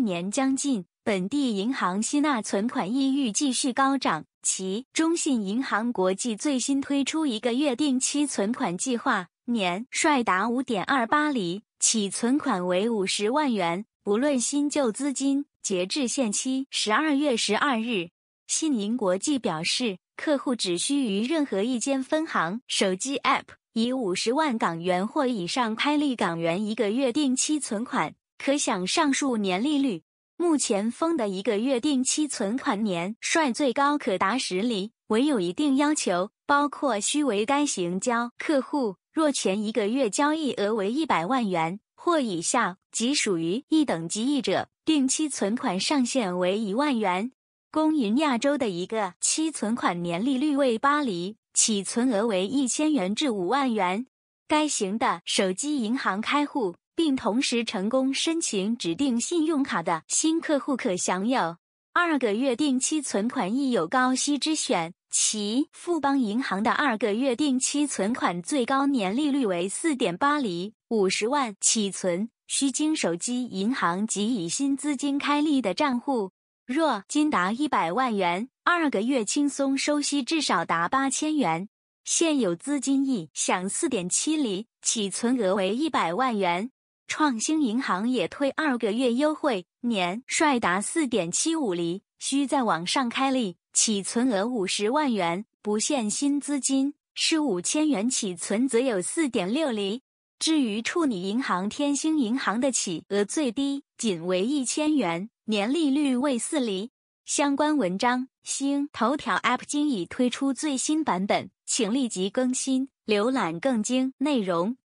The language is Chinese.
年将近，本地银行吸纳存款意欲继续高涨。其中信银行国际最新推出一个月定期存款计划，年率达五点二八厘，起存款为五十万元，不论新旧资金，截至限期十二月十二日。信银国际表示，客户只需于任何一间分行、手机 App 以五十万港元或以上开立港元一个月定期存款。可想上述年利率，目前封的一个月定期存款年率最高可达十厘，唯有一定要求，包括需为该行交客户，若前一个月交易额为一百万元或以下，即属于一等级一者，定期存款上限为一万元。工银亚洲的一个期存款年利率为八厘，起存额为一千元至五万元，该行的手机银行开户。并同时成功申请指定信用卡的新客户可享有二个月定期存款亦有高息之选。其富邦银行的二个月定期存款最高年利率为四点八厘，五十万起存，需经手机银行及以新资金开立的账户。若金达一百万元，二个月轻松收息至少达八千元。现有资金亦享四点七厘，起存额为一百万元。创新银行也推二个月优惠，年率达四点七五厘，需在网上开立，起存额五十万元，不限新资金，是五千元起存则有四点六厘。至于处女银行天星银行的起额最低仅为一千元，年利率为四厘。相关文章：星头条 App 今已推出最新版本，请立即更新，浏览更精内容。